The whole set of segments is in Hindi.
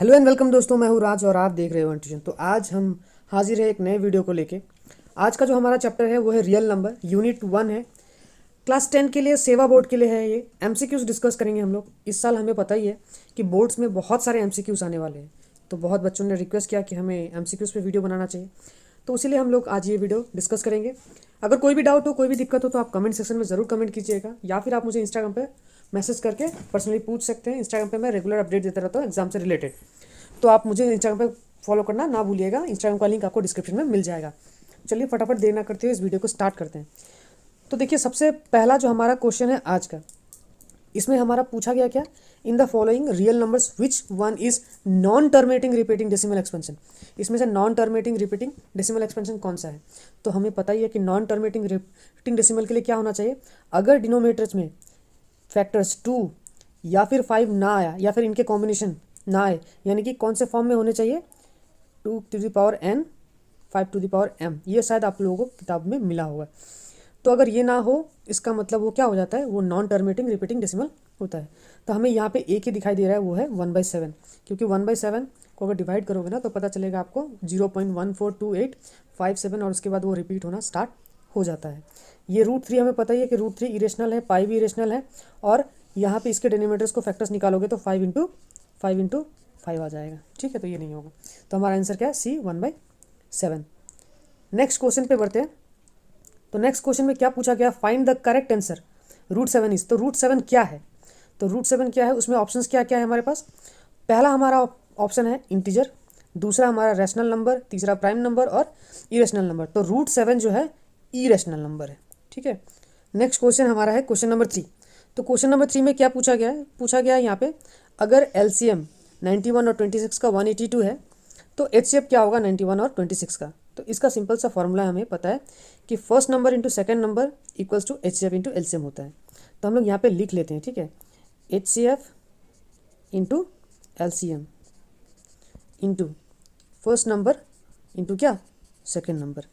हेलो एंड वेलकम दोस्तों मैं हूँ राज और आप देख रहे हो वन ट्यूशन तो आज हम हाजिर है एक नए वीडियो को लेके आज का जो हमारा चैप्टर है वो है रियल नंबर यूनिट वन है क्लास टेन के लिए सेवा बोर्ड के लिए है ये एम डिस्कस करेंगे हम लोग इस साल हमें पता ही है कि बोर्ड्स में बहुत सारे एम आने वाले हैं तो बहुत बच्चों ने रिक्वेस्ट किया कि हमें एम सी वीडियो बनाना चाहिए तो इसीलिए हम लोग आज ये वीडियो डिस्कस करेंगे अगर कोई भी डाउट हो कोई भी दिक्कत हो तो आप कमेंट सेक्शन में ज़रूर कमेंट कीजिएगा या फिर आप मुझे इंस्टाग्राम पर मैसेज करके पर्सनली पूछ सकते हैं इंस्टाग्राम पे मैं रेगुलर अपडेट देता रहता हूँ एग्जाम से रिलेटेड तो आप मुझे इंस्टाग्राम पे फॉलो करना ना भूलिएगा इंस्टाग्राम का लिंक आपको डिस्क्रिप्शन में मिल जाएगा चलिए फटाफट देना करते हुए इस वीडियो को स्टार्ट करते हैं तो देखिए सबसे पहला जो हमारा क्वेश्चन है आज का इसमें हमारा पूछा गया क्या in the following real numbers which one is non terminating repeating decimal expansion इसमें से non terminating repeating decimal expansion कौन सा है तो हमें पता ही है कि नॉन टर्मेटिंग रिपीटिंग डेसिमल के लिए क्या होना चाहिए अगर डिनोमेटर्स में फैक्टर्स टू या फिर फाइव ना आया या फिर इनके कॉम्बिनेशन ना आए यानी कि कौन से फॉर्म में होने चाहिए two to the power N five to the power M ये शायद आप लोगों को किताब में मिला होगा तो अगर ये ना हो इसका मतलब वो क्या हो जाता है वो नॉन टर्मेटिंग रिपीटिंग डेसिमल होता है तो हमें यहाँ पे एक ही दिखाई दे रहा है वो है वन बाई सेवन क्योंकि वन बाई सेवन को अगर डिवाइड करोगे ना तो पता चलेगा आपको zero point one four two eight five seven और उसके बाद वो रिपीट होना स्टार्ट हो जाता है ये रूट थ्री हमें पता ही है कि रूट थ्री इरेशनल है पाई भी इरेशनल है और यहाँ पे इसके डेनोमीटर्स को फैक्टर्स निकालोगे तो five into five into five आ जाएगा ठीक है तो ये नहीं होगा तो हमारा आंसर क्या है C one by seven next question पे बढ़ते हैं तो नेक्स्ट क्वेश्चन में क्या पूछा गया find the correct answer root seven is तो रूट सेवन क्या है तो रूट सेवन क्या है उसमें ऑप्शन क्या क्या है हमारे पास पहला हमारा ऑप्शन है इंटीजर दूसरा हमारा रैशनल नंबर तीसरा प्राइम नंबर और इरेशनल नंबर तो रूट सेवन जो है इरेशनल नंबर है ठीक है नेक्स्ट क्वेश्चन हमारा है क्वेश्चन नंबर थ्री तो क्वेश्चन नंबर थ्री में क्या पूछा गया है पूछा गया है यहाँ पे अगर L C M ninety one और ट्वेंटी सिक्स का वन एटी टू है तो एच सी एफ क्या होगा नाइन्टी वन और ट्वेंटी सिक्स का तो इसका सिंपल सा फॉर्मूला हमें पता है कि first number into second number equals to H C F into L C M होता है तो हम लोग यहाँ पे लिख लेते हैं ठीक है H C F into L C M into first number into क्या सेकेंड नंबर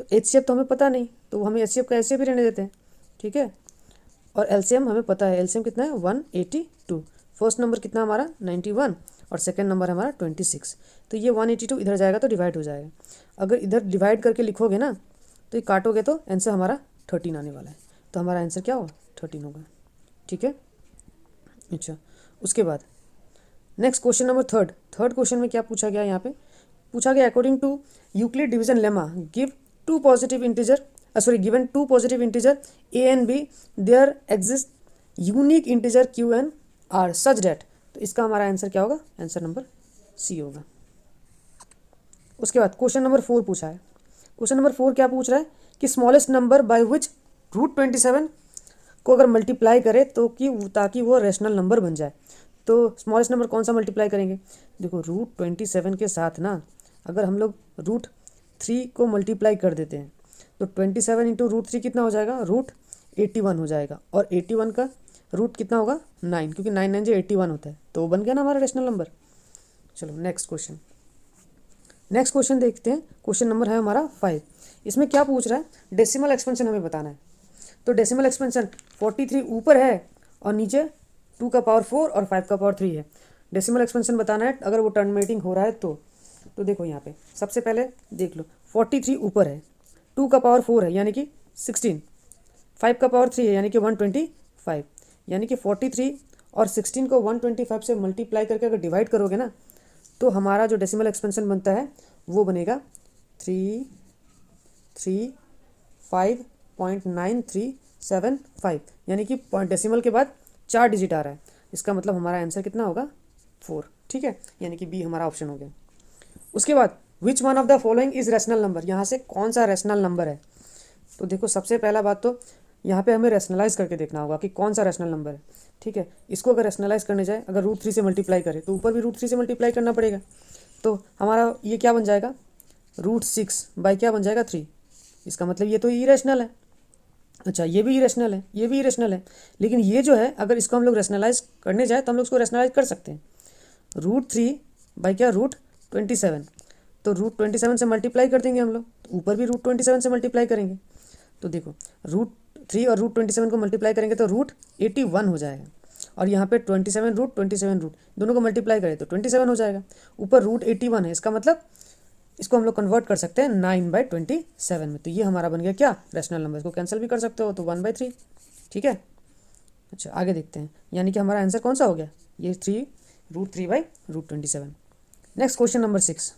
तो एच तो हमें पता नहीं तो हमें एच का एच भी रहने देते हैं ठीक है और एम हमें पता है एम कितना है one eighty two first number कितना हमारा नाइन्टी वन और सेकेंड नंबर हमारा ट्वेंटी सिक्स तो ये वन एटी टू इधर जाएगा तो डिवाइड हो जाएगा अगर इधर डिवाइड करके लिखोगे ना तो ये काटोगे तो आंसर हमारा थर्टीन आने वाला है तो हमारा आंसर क्या होगा थर्टीन होगा ठीक है अच्छा उसके बाद next question number third third question में क्या पूछा गया यहाँ पे पूछा गया according to Euclid division lemma give two positive integer uh, sorry given two positive integer a and b there exist unique integer Q and R such that तो इसका हमारा आंसर क्या होगा आंसर नंबर सी होगा उसके बाद क्वेश्चन नंबर फोर पूछा है क्वेश्चन नंबर फोर क्या पूछ रहा है कि smallest number by which root twenty seven को अगर मल्टीप्लाई करे तो कि ताकि वो रेशनल नंबर बन जाए तो स्मॉलेस्ट नंबर कौन सा मल्टीप्लाई करेंगे देखो रूट ट्वेंटी सेवन के साथ ना अगर हम लोग रूट थ्री को मल्टीप्लाई कर देते हैं तो twenty seven into root three कितना हो जाएगा रूट एट्टी वन हो जाएगा और एट्टी वन का रूट कितना होगा नाइन क्योंकि नाइन नाइन जो एट्टी वन होता है तो वो बन गया ना हमारा रेशनल नंबर चलो नेक्स्ट क्वेश्चन नेक्स्ट क्वेश्चन देखते हैं क्वेश्चन नंबर है हमारा फाइव इसमें क्या पूछ रहा है डेसिमल एक्सपेंशन हमें बताना है तो डेसिमल एक्सपेंशन फोर्टी थ्री ऊपर है और नीचे टू का पावर फोर और फाइव का पावर थ्री है डेसिमल एक्सपेंशन बताना है अगर वो टर्मिनेटिंग हो रहा है तो तो देखो यहाँ पे सबसे पहले देख लो फोर्टी थ्री ऊपर है टू का पावर फोर है यानी कि सिक्सटीन फाइव का पावर थ्री है यानी कि वन ट्वेंटी फाइव यानी कि फोर्टी थ्री और सिक्सटीन को वन ट्वेंटी फाइव से मल्टीप्लाई करके अगर डिवाइड करोगे ना तो हमारा जो डेसिमल एक्सपेंशन बनता है वो बनेगा three three five point nine three seven five यानी कि पॉइंट डेसिमल के बाद चार डिजिट आ रहा है इसका मतलब हमारा आंसर कितना होगा फोर ठीक है यानी कि बी हमारा ऑप्शन हो गया उसके बाद which one of the following is rational number यहाँ से कौन सा रेशनल नंबर है तो देखो सबसे पहला बात तो यहाँ पे हमें रेशनलाइज करके देखना होगा कि कौन सा रैशनल नंबर है ठीक है इसको अगर रैशनलाइज करने जाए अगर रूट थ्री से मल्टीप्लाई करें तो ऊपर भी रूट थ्री से मल्टीप्लाई करना पड़ेगा तो हमारा ये क्या बन जाएगा रूट सिक्स बाई क्या बन जाएगा थ्री इसका मतलब ये तो इरेशनल है अच्छा ये भी इरेशनल है ये भी इरेशनल है लेकिन ये जो है अगर इसको हम लोग रेशनलाइज करने जाए तो हम लोग इसको रैशनलाइज कर सकते हैं रूट थ्री बाई क्या रूट ट्वेंटी सेवन तो रूट ट्वेंटी सेवन से मल्टीप्लाई कर देंगे हम लोग तो ऊपर भी रूट ट्वेंटी सेवन से मल्टीप्लाई करेंगे तो देखो रूट थ्री और रूट ट्वेंटी सेवन को मल्टीप्लाई करेंगे तो रूट एटी वन हो जाएगा और यहाँ पे twenty seven root twenty seven root दोनों को मल्टीप्लाई करें तो ट्वेंटी सेवन हो जाएगा ऊपर रूट एटी वन है इसका मतलब इसको हम लोग कन्वर्ट कर सकते हैं नाइन बाई ट्वेंटी सेवन में तो ये हमारा बन गया क्या रेशनल नंबर इसको कैंसिल भी कर सकते हो तो वन बाई थ्री ठीक है अच्छा आगे देखते हैं यानी कि हमारा आंसर कौन सा हो गया ये three root three by root twenty seven next question number six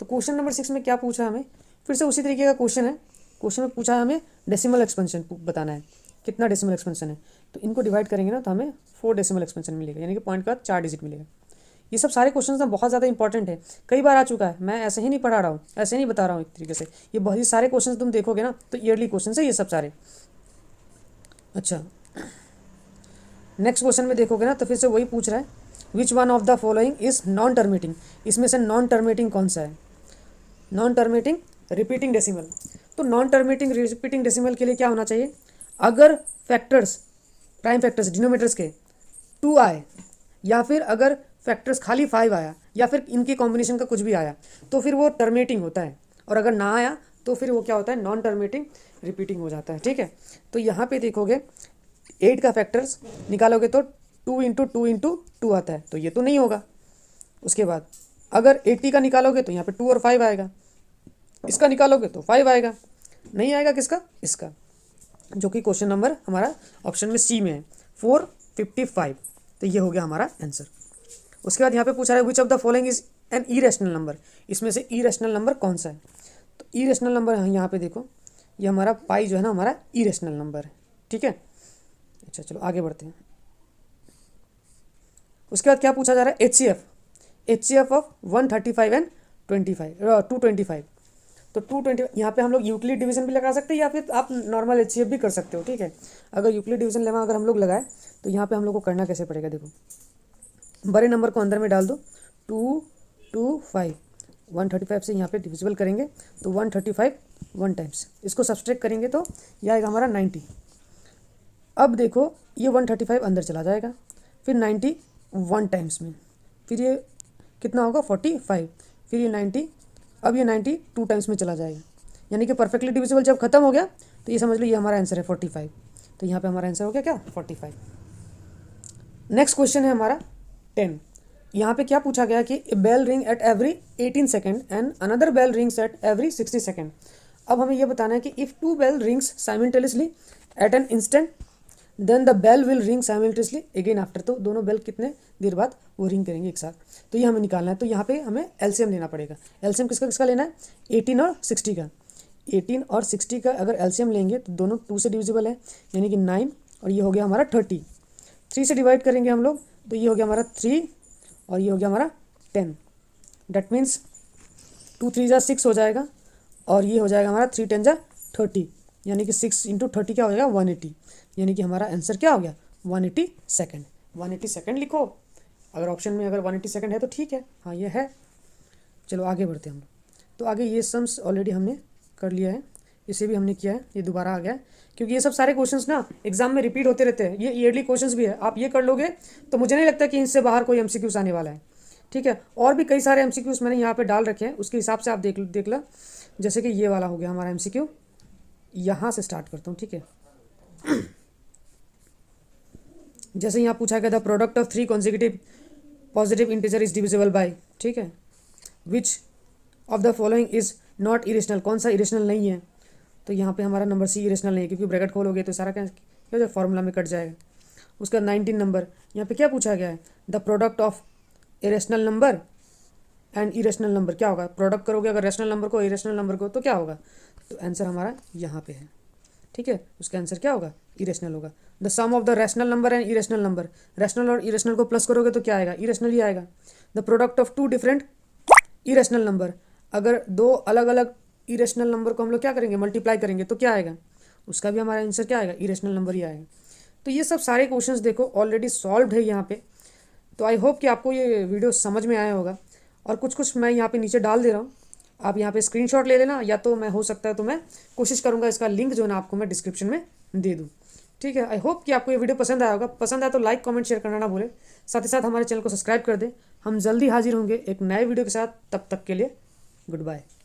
तो क्वेश्चन नंबर सिक्स में क्या पूछा हमें फिर से उसी तरीके का क्वेश्चन है क्वेश्चन में पूछा है हमें डेसिमल एक्सपेंशन बताना है कितना डेसिमल एक्सपेंशन है तो इनको डिवाइड करेंगे ना तो हमें फोर डेसिमल एक्सपेंशन मिलेगा यानी कि पॉइंट का चार डिजिट मिलेगा ये सब सारे क्वेश्चन ना बहुत ज़्यादा इंपॉर्टेंट है कई बार आ चुका है मैं ऐसे ही नहीं पढ़ा रहा हूँ ऐसे नहीं बता रहा हूँ एक तरीके से ये बहुत ही सारे क्वेश्चन तुम देखोगे ना तो ईयरली क्वेश्चन है ये सब सारे अच्छा नेक्स्ट क्वेश्चन में देखोगे ना तो फिर से वही पूछ रहा है which one of the following is non terminating इसमें से नॉन टर्मेटिंग कौन सा है नॉन टर्मेटिंग रिपीटिंग डेसिमल तो नॉन टर्मेटिंग रिपीटिंग डेसिमल के लिए क्या होना चाहिए अगर फैक्टर्स प्राइम फैक्टर्स डिनोमीटर्स के टू आए या फिर अगर फैक्टर्स खाली फाइव आया या फिर इनके कॉम्बिनेशन का कुछ भी आया तो फिर वो टर्मेटिंग होता है और अगर ना आया तो फिर वो क्या होता है नॉन टर्मेटिंग रिपीटिंग हो जाता है ठीक है तो यहाँ पे देखोगे एट का फैक्टर्स निकालोगे तो two into two into two आता है तो ये तो नहीं होगा उसके बाद अगर एट्टी का निकालोगे तो यहाँ पे टू और फाइव आएगा इसका निकालोगे तो फाइव आएगा नहीं आएगा किसका इसका जो कि क्वेश्चन नंबर हमारा ऑप्शन में सी में है फोर फिफ्टी फाइव तो ये हो गया हमारा आंसर उसके बाद यहाँ पे पूछा है which of the following is an irrational number इसमें से ई रेशनल नंबर कौन सा है तो ई रेशनल नंबर यहाँ पे देखो ये हमारा पाई जो है ना हमारा ई रेशनल नंबर है ठीक है अच्छा चलो आगे बढ़ते हैं उसके बाद क्या पूछा जा रहा है H C F H C F of one thirty five and twenty five two twenty five तो टू ट्वेंटी यहाँ पे हम लोग यूक्लिड डिवीजन भी लगा सकते हैं या फिर आप नॉर्मल एच भी कर सकते हो ठीक है अगर यूक्लिड डिवीजन लेवा अगर हम लोग लगाए तो यहाँ पे हम लोग को करना कैसे पड़ेगा देखो बड़े नंबर को अंदर में डाल दो two two five one thirty five से यहाँ पे डिविजिबल करेंगे तो one thirty five one times इसको सब्सट्रैक्ट करेंगे तो यह आएगा हमारा नाइन्टी अब देखो ये वन थर्टी फाइव अंदर चला जाएगा फिर नाइन्टी वन टाइम्स में फिर ये कितना होगा फोर्टी फाइव फिर ये नाइन्टी अब ये नाइन्टी टू टाइम्स में चला जाएगा यानी कि परफेक्टली डिविजिबल जब खत्म हो गया तो ये समझ लो ये हमारा आंसर है फोर्टी फाइव तो यहाँ पे हमारा आंसर हो गया क्या फोर्टी फाइव नेक्स्ट क्वेश्चन है हमारा टेन यहाँ पे क्या पूछा गया कि bell ring at every eighteen second and another bell rings at every sixty second अब हमें यह बताना है कि if two bell rings simultaneously at an instant then the bell will ring simultaneously again after तो दोनों बेल कितने देर बाद वो रिंग करेंगे एक साथ तो ये हमें निकालना है तो यहाँ पे हमें एलसीएम लेना पड़ेगा एलसीएम किसका किसका लेना है एटीन और सिक्सटी का एटीन और सिक्सटी का अगर एलसीएम लेंगे तो दोनों टू से डिविजिबल है यानी कि नाइन और ये हो गया हमारा थर्टी थ्री से डिवाइड करेंगे हम लोग तो ये हो गया हमारा थ्री और ये हो गया हमारा ten that means two three ज़ा सिक्स हो जाएगा और ये हो जाएगा हमारा थ्री टेन ज़ा थर्टी यानी कि सिक्स इंटू थर्टी क्या हो जाएगा वन एटी यानी कि हमारा आंसर क्या हो गया one eighty second one eighty second लिखो अगर ऑप्शन में अगर वन एटी सेकेंड है तो ठीक है हाँ ये है चलो आगे बढ़ते हैं हम तो आगे ये सम्स ऑलरेडी हमने कर लिया है इसे भी हमने किया है ये दोबारा आ गया है क्योंकि ये सब सारे क्वेश्चंस ना एग्जाम में रिपीट होते रहते हैं ये ईयरली क्वेश्चंस भी है आप ये कर लोगे तो मुझे नहीं लगता कि इनसे बाहर कोई एमसीक्यूस आने वाला है ठीक है और भी कई सारे एमसीक्यूस मैंने यहाँ पे डाल रखे हैं उसके हिसाब से आप देख देख लो जैसे कि ये वाला हो गया हमारा एमसीक्यू यहाँ से स्टार्ट करता हूँ ठीक है जैसे यहाँ पूछा गया था product of three consecutive positive integer is divisible by ठीक है which of the following is not irrational कौन सा इरेशनल नहीं है तो यहाँ पे हमारा नंबर सी इरेशनल नहीं है क्योंकि ब्रैकेट खोलोगे तो सारा क्या हो जाए फॉर्मूला में कट जाएगा उसका नाइनटीन नंबर यहाँ पे क्या पूछा गया है the product of irrational number and irrational number क्या होगा प्रोडक्ट करोगे अगर रेशनल नंबर को इरेशनल नंबर को तो क्या होगा तो आंसर हमारा यहाँ पे है ठीक है उसका आंसर क्या होगा इरेशनल होगा the sum of the rational number and irrational number rational और इरेशनल को प्लस करोगे तो क्या आएगा इरेशनल ही आएगा the product of two different irrational number अगर दो अलग अलग इरेशनल नंबर को हम लोग क्या करेंगे मल्टीप्लाई करेंगे तो क्या आएगा उसका भी हमारा आंसर क्या आएगा इरेशनल नंबर ही आएगा तो ये सब सारे क्वेश्चंस देखो ऑलरेडी सॉल्व है यहाँ पे तो आई होप कि आपको ये वीडियो समझ में आया होगा और कुछ कुछ मैं यहाँ पे नीचे डाल दे रहा हूँ आप यहाँ पे स्क्रीनशॉट ले लेना या तो मैं हो सकता है तो मैं कोशिश करूँगा इसका लिंक जो है ना आपको मैं डिस्क्रिप्शन में दे दूँ ठीक है आई होप कि आपको ये वीडियो पसंद आया होगा पसंद आया तो लाइक कमेंट शेयर करना ना भूलें साथ ही साथ हमारे चैनल को सब्सक्राइब कर दें हम जल्दी हाजिर होंगे एक नए वीडियो के साथ तब तक के लिए गुड बाय